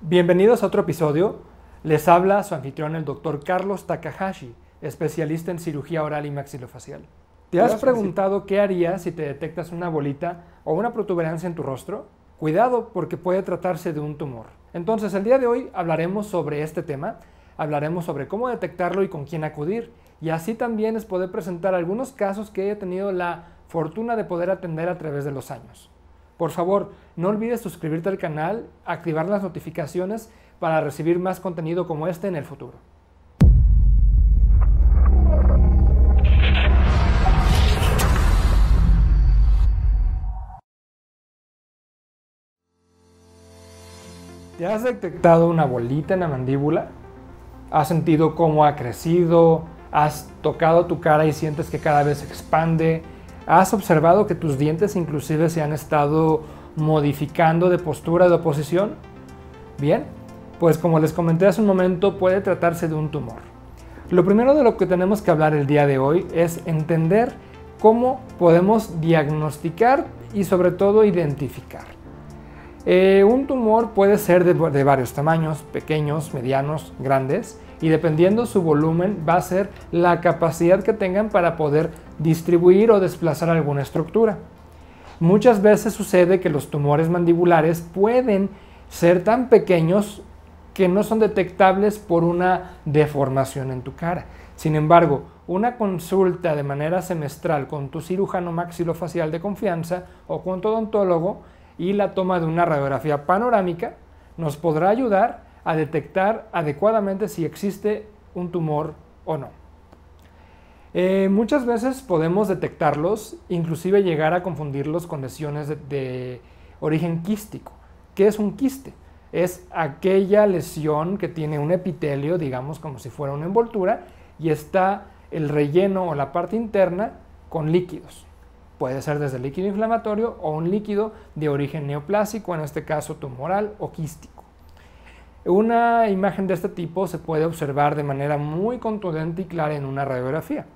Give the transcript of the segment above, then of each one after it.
Bienvenidos a otro episodio. Les habla su anfitrión el doctor Carlos Takahashi, especialista en cirugía oral y maxilofacial. ¿Te has preguntado qué harías si te detectas una bolita o una protuberancia en tu rostro? Cuidado porque puede tratarse de un tumor. Entonces el día de hoy hablaremos sobre este tema, hablaremos sobre cómo detectarlo y con quién acudir, y así también les poder presentar algunos casos que he tenido la fortuna de poder atender a través de los años. Por favor, no olvides suscribirte al canal, activar las notificaciones para recibir más contenido como este en el futuro. ¿Ya has detectado una bolita en la mandíbula? ¿Has sentido cómo ha crecido? ¿Has tocado tu cara y sientes que cada vez se expande? ¿Has observado que tus dientes inclusive se han estado modificando de postura, de oposición? Bien, pues como les comenté hace un momento, puede tratarse de un tumor. Lo primero de lo que tenemos que hablar el día de hoy es entender cómo podemos diagnosticar y sobre todo identificar. Eh, un tumor puede ser de varios tamaños, pequeños, medianos, grandes, y dependiendo su volumen va a ser la capacidad que tengan para poder distribuir o desplazar alguna estructura. Muchas veces sucede que los tumores mandibulares pueden ser tan pequeños que no son detectables por una deformación en tu cara. Sin embargo, una consulta de manera semestral con tu cirujano maxilofacial de confianza o con tu odontólogo y la toma de una radiografía panorámica nos podrá ayudar a detectar adecuadamente si existe un tumor o no. Eh, muchas veces podemos detectarlos, inclusive llegar a confundirlos con lesiones de, de origen quístico. ¿Qué es un quiste? Es aquella lesión que tiene un epitelio, digamos como si fuera una envoltura, y está el relleno o la parte interna con líquidos. Puede ser desde líquido inflamatorio o un líquido de origen neoplásico, en este caso tumoral o quístico. Una imagen de este tipo se puede observar de manera muy contundente y clara en una radiografía.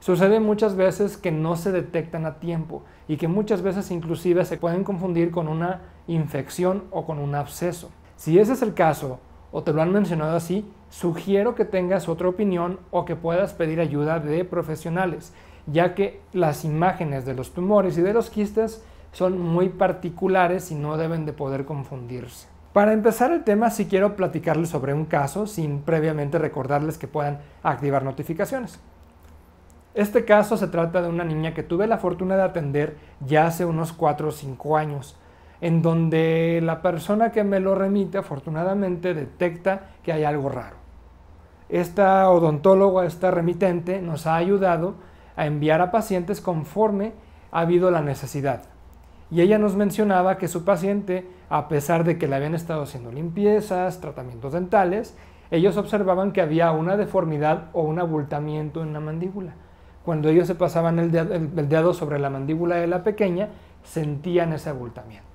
Sucede muchas veces que no se detectan a tiempo y que muchas veces inclusive se pueden confundir con una infección o con un absceso. Si ese es el caso o te lo han mencionado así, sugiero que tengas otra opinión o que puedas pedir ayuda de profesionales, ya que las imágenes de los tumores y de los quistes son muy particulares y no deben de poder confundirse. Para empezar el tema, sí quiero platicarles sobre un caso sin previamente recordarles que puedan activar notificaciones. Este caso se trata de una niña que tuve la fortuna de atender ya hace unos 4 o 5 años, en donde la persona que me lo remite afortunadamente detecta que hay algo raro. Esta odontóloga, esta remitente, nos ha ayudado a enviar a pacientes conforme ha habido la necesidad. Y ella nos mencionaba que su paciente a pesar de que le habían estado haciendo limpiezas, tratamientos dentales, ellos observaban que había una deformidad o un abultamiento en la mandíbula. Cuando ellos se pasaban el dedo, el dedo sobre la mandíbula de la pequeña, sentían ese abultamiento.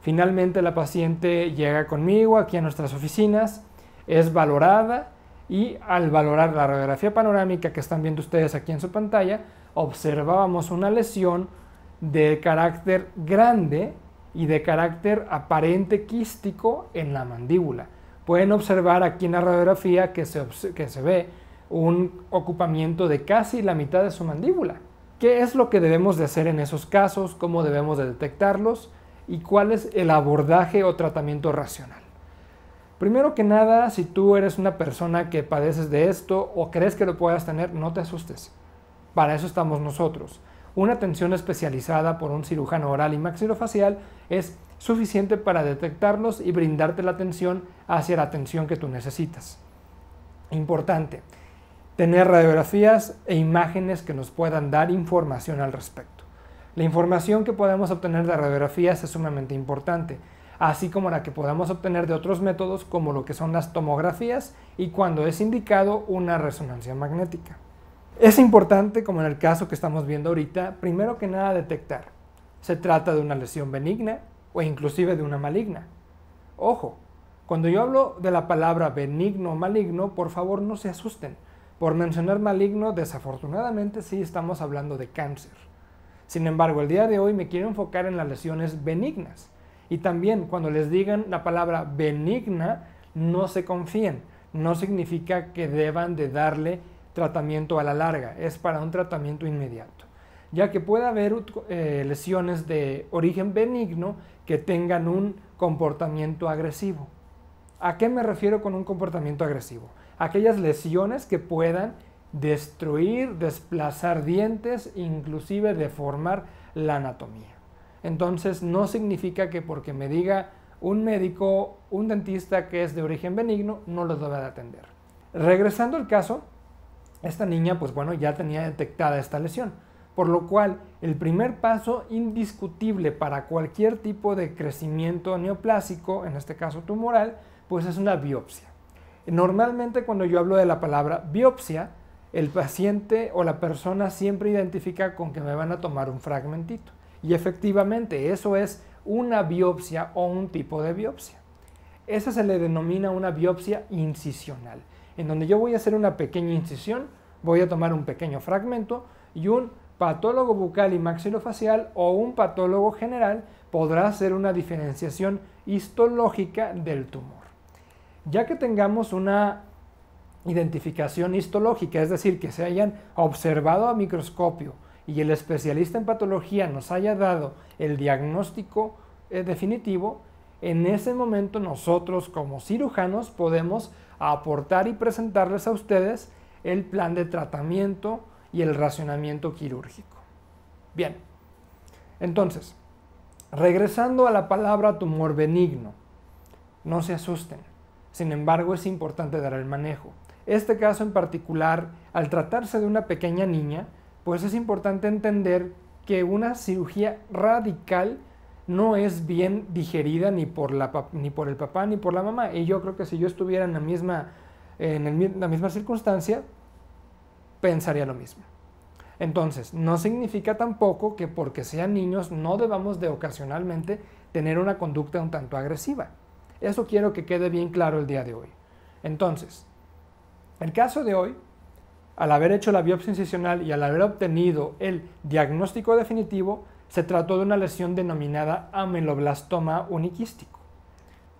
Finalmente la paciente llega conmigo aquí a nuestras oficinas, es valorada y al valorar la radiografía panorámica que están viendo ustedes aquí en su pantalla, observábamos una lesión de carácter grande y de carácter aparente quístico en la mandíbula. Pueden observar aquí en la radiografía que se, que se ve un ocupamiento de casi la mitad de su mandíbula. ¿Qué es lo que debemos de hacer en esos casos? ¿Cómo debemos de detectarlos? ¿Y cuál es el abordaje o tratamiento racional? Primero que nada, si tú eres una persona que padeces de esto o crees que lo puedas tener, no te asustes. Para eso estamos nosotros una atención especializada por un cirujano oral y maxilofacial es suficiente para detectarlos y brindarte la atención hacia la atención que tú necesitas. Importante, tener radiografías e imágenes que nos puedan dar información al respecto. La información que podemos obtener de radiografías es sumamente importante, así como la que podamos obtener de otros métodos como lo que son las tomografías y cuando es indicado una resonancia magnética. Es importante, como en el caso que estamos viendo ahorita, primero que nada detectar. Se trata de una lesión benigna o inclusive de una maligna. Ojo, cuando yo hablo de la palabra benigno o maligno, por favor no se asusten. Por mencionar maligno, desafortunadamente sí estamos hablando de cáncer. Sin embargo, el día de hoy me quiero enfocar en las lesiones benignas. Y también cuando les digan la palabra benigna, no se confíen. No significa que deban de darle tratamiento a la larga, es para un tratamiento inmediato, ya que puede haber eh, lesiones de origen benigno que tengan un comportamiento agresivo. ¿A qué me refiero con un comportamiento agresivo? Aquellas lesiones que puedan destruir, desplazar dientes, inclusive deformar la anatomía. Entonces no significa que porque me diga un médico, un dentista que es de origen benigno, no los debe de atender. Regresando al caso, esta niña, pues bueno, ya tenía detectada esta lesión, por lo cual el primer paso indiscutible para cualquier tipo de crecimiento neoplásico, en este caso tumoral, pues es una biopsia. Normalmente cuando yo hablo de la palabra biopsia, el paciente o la persona siempre identifica con que me van a tomar un fragmentito. Y efectivamente, eso es una biopsia o un tipo de biopsia. Esa se le denomina una biopsia incisional en donde yo voy a hacer una pequeña incisión, voy a tomar un pequeño fragmento y un patólogo bucal y maxilofacial o un patólogo general podrá hacer una diferenciación histológica del tumor. Ya que tengamos una identificación histológica, es decir, que se hayan observado a microscopio y el especialista en patología nos haya dado el diagnóstico eh, definitivo, en ese momento nosotros como cirujanos podemos aportar y presentarles a ustedes el plan de tratamiento y el racionamiento quirúrgico. Bien, entonces, regresando a la palabra tumor benigno, no se asusten. Sin embargo, es importante dar el manejo. Este caso en particular, al tratarse de una pequeña niña, pues es importante entender que una cirugía radical no es bien digerida ni por, la, ni por el papá ni por la mamá. Y yo creo que si yo estuviera en la misma, la misma circunstancia, pensaría lo mismo. Entonces, no significa tampoco que porque sean niños no debamos de ocasionalmente tener una conducta un tanto agresiva. Eso quiero que quede bien claro el día de hoy. Entonces, el caso de hoy, al haber hecho la biopsia incisional y al haber obtenido el diagnóstico definitivo, se trató de una lesión denominada ameloblastoma uniquístico.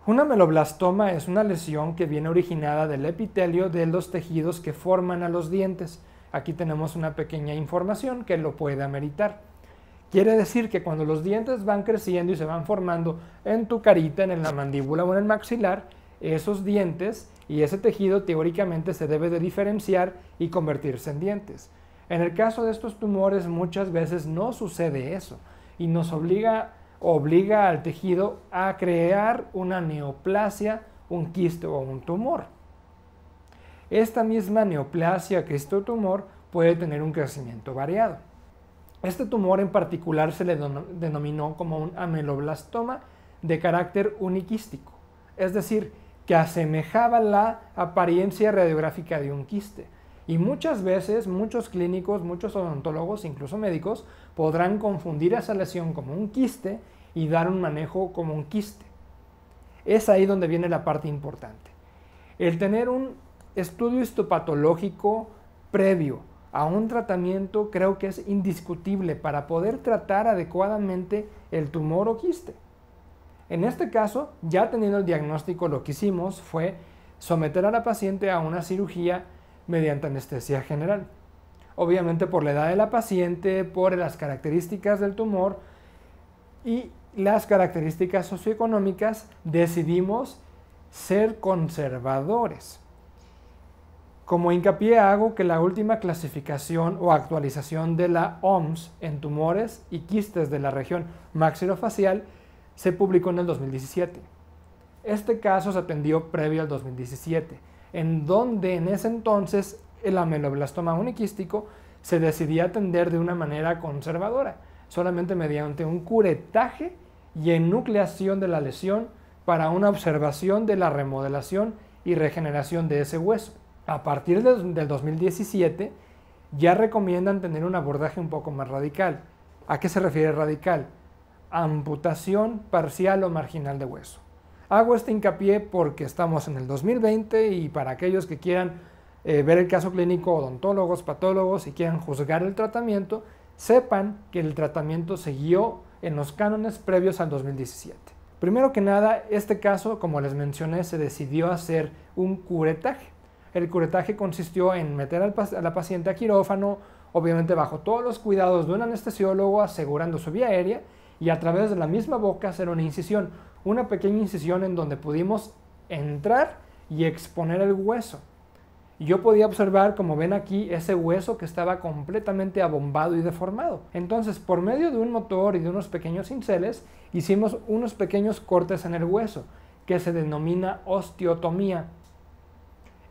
Una ameloblastoma es una lesión que viene originada del epitelio de los tejidos que forman a los dientes. Aquí tenemos una pequeña información que lo puede ameritar. Quiere decir que cuando los dientes van creciendo y se van formando en tu carita, en la mandíbula o en el maxilar, esos dientes y ese tejido teóricamente se debe de diferenciar y convertirse en dientes. En el caso de estos tumores muchas veces no sucede eso y nos obliga, al tejido a crear una neoplasia, un quiste o un tumor. Esta misma neoplasia, quiste o tumor puede tener un crecimiento variado. Este tumor en particular se le denominó como un ameloblastoma de carácter uniquístico, es decir, que asemejaba la apariencia radiográfica de un quiste y muchas veces muchos clínicos, muchos odontólogos, incluso médicos, podrán confundir esa lesión como un quiste y dar un manejo como un quiste. Es ahí donde viene la parte importante. El tener un estudio histopatológico previo a un tratamiento creo que es indiscutible para poder tratar adecuadamente el tumor o quiste. En este caso, ya teniendo el diagnóstico, lo que hicimos fue someter a la paciente a una cirugía mediante anestesia general. Obviamente por la edad de la paciente, por las características del tumor y las características socioeconómicas, decidimos ser conservadores. Como hincapié hago que la última clasificación o actualización de la OMS en tumores y quistes de la región maxilofacial se publicó en el 2017. Este caso se atendió previo al 2017 en donde en ese entonces el ameloblastoma uniquístico se decidía atender de una manera conservadora, solamente mediante un curetaje y enucleación de la lesión para una observación de la remodelación y regeneración de ese hueso. A partir del 2017 ya recomiendan tener un abordaje un poco más radical. ¿A qué se refiere radical? Amputación parcial o marginal de hueso. Hago este hincapié porque estamos en el 2020 y para aquellos que quieran eh, ver el caso clínico, odontólogos, patólogos y quieran juzgar el tratamiento, sepan que el tratamiento siguió en los cánones previos al 2017. Primero que nada, este caso, como les mencioné, se decidió hacer un curetaje. El curetaje consistió en meter a la paciente a quirófano, obviamente bajo todos los cuidados de un anestesiólogo, asegurando su vía aérea y a través de la misma boca hacer una incisión una pequeña incisión en donde pudimos entrar y exponer el hueso. yo podía observar, como ven aquí, ese hueso que estaba completamente abombado y deformado. Entonces, por medio de un motor y de unos pequeños cinceles, hicimos unos pequeños cortes en el hueso, que se denomina osteotomía.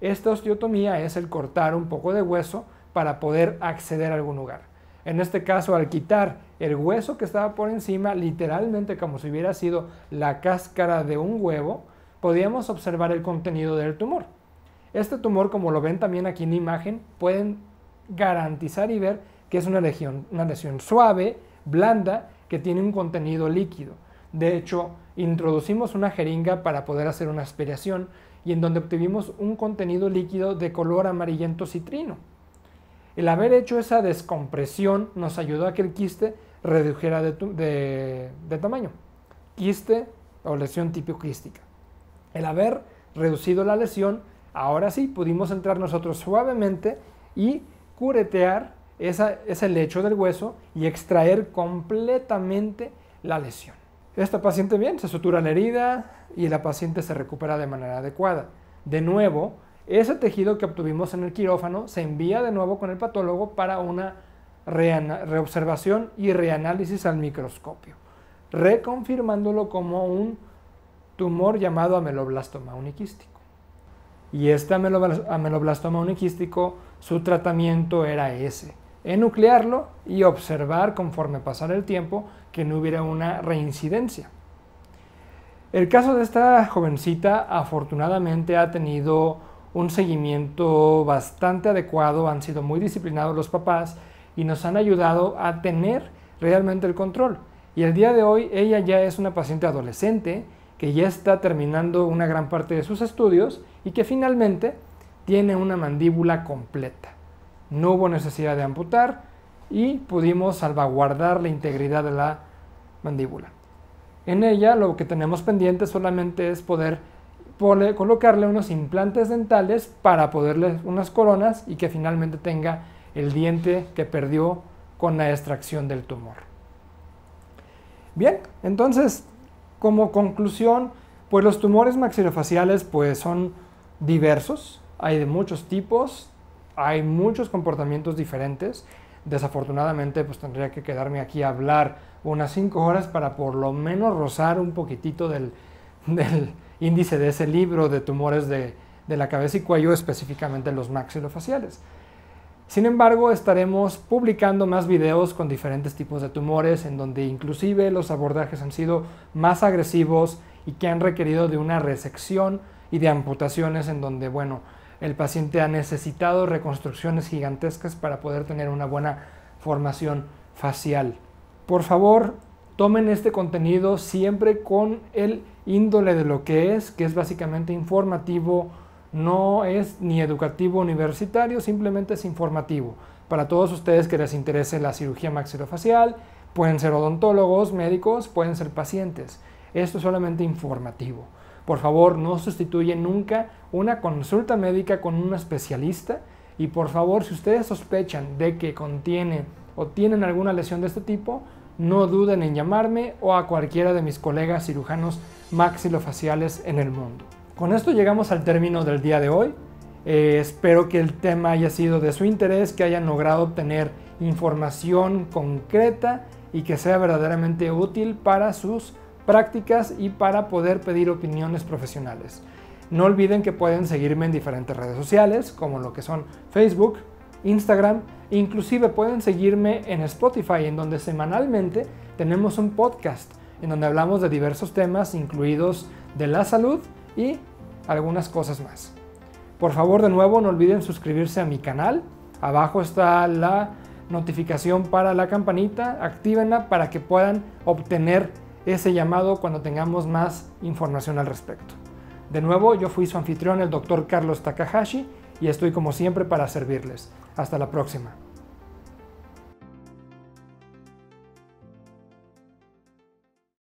Esta osteotomía es el cortar un poco de hueso para poder acceder a algún lugar. En este caso, al quitar el hueso que estaba por encima, literalmente como si hubiera sido la cáscara de un huevo, podíamos observar el contenido del tumor. Este tumor, como lo ven también aquí en imagen, pueden garantizar y ver que es una lesión, una lesión suave, blanda, que tiene un contenido líquido. De hecho, introducimos una jeringa para poder hacer una aspiración y en donde obtuvimos un contenido líquido de color amarillento citrino. El haber hecho esa descompresión nos ayudó a que el quiste redujera de, tamaño. Quiste o lesión tipo quística. El haber reducido la lesión, ahora sí pudimos entrar nosotros suavemente y curetear ese lecho del hueso y extraer completamente la lesión. Esta paciente bien, se sutura la herida y la paciente se recupera de manera adecuada. De nuevo, ese tejido que obtuvimos en el quirófano se envía de nuevo con el patólogo para una reobservación y reanálisis al microscopio, reconfirmándolo como un tumor llamado ameloblastoma uniquístico. Y este ameloblastoma uniquístico, su tratamiento era ese, enuclearlo y observar conforme pasara el tiempo que no hubiera una reincidencia. El caso de esta jovencita afortunadamente ha tenido un seguimiento bastante adecuado, han sido muy disciplinados los papás y nos han ayudado a tener realmente el control. Y el día de hoy ella ya es una paciente adolescente que ya está terminando una gran parte de sus estudios y que finalmente tiene una mandíbula completa. No hubo necesidad de amputar y pudimos salvaguardar la integridad de la mandíbula. En ella lo que tenemos pendiente solamente es poder colocarle unos implantes dentales para poderle unas coronas y que finalmente tenga el diente que perdió con la extracción del tumor. Bien, entonces, como conclusión, pues los tumores maxilofaciales pues son diversos, hay de muchos tipos, hay muchos comportamientos diferentes. Desafortunadamente pues tendría que quedarme aquí a hablar unas 5 horas para por lo menos rozar un poquitito del, índice de ese libro de tumores de, la cabeza y cuello, específicamente los maxilofaciales. Sin embargo, estaremos publicando más videos con diferentes tipos de tumores, en donde inclusive los abordajes han sido más agresivos y que han requerido de una resección y de amputaciones, en donde, bueno, el paciente ha necesitado reconstrucciones gigantescas para poder tener una buena formación facial. Por favor, tomen este contenido siempre con el índole de lo que es, que es básicamente informativo, no es ni educativo universitario, simplemente es informativo. Para todos ustedes que les interese la cirugía maxilofacial, pueden ser odontólogos, médicos, pueden ser pacientes. Esto es solamente informativo. Por favor, no sustituye nunca una consulta médica con un especialista. Y por favor, si ustedes sospechan de que contiene o tienen alguna lesión de este tipo, no duden en llamarme o a cualquiera de mis colegas cirujanos maxilofaciales en el mundo. Con esto llegamos al término del día de hoy. Eh, espero que el tema haya sido de su interés, que hayan logrado obtener información concreta y que sea verdaderamente útil para sus prácticas y para poder pedir opiniones profesionales. No olviden que pueden seguirme en diferentes redes sociales, como lo que son Facebook, Instagram, inclusive pueden seguirme en Spotify, en donde semanalmente tenemos un podcast en donde hablamos de diversos temas, incluidos de la salud y algunas cosas más. Por favor, de nuevo, no olviden suscribirse a mi canal. Abajo está la notificación para la campanita. Actívenla para que puedan obtener ese llamado cuando tengamos más información al respecto. De nuevo, yo fui su anfitrión, el doctor Carlos Takahashi y estoy como siempre para servirles. Hasta la próxima.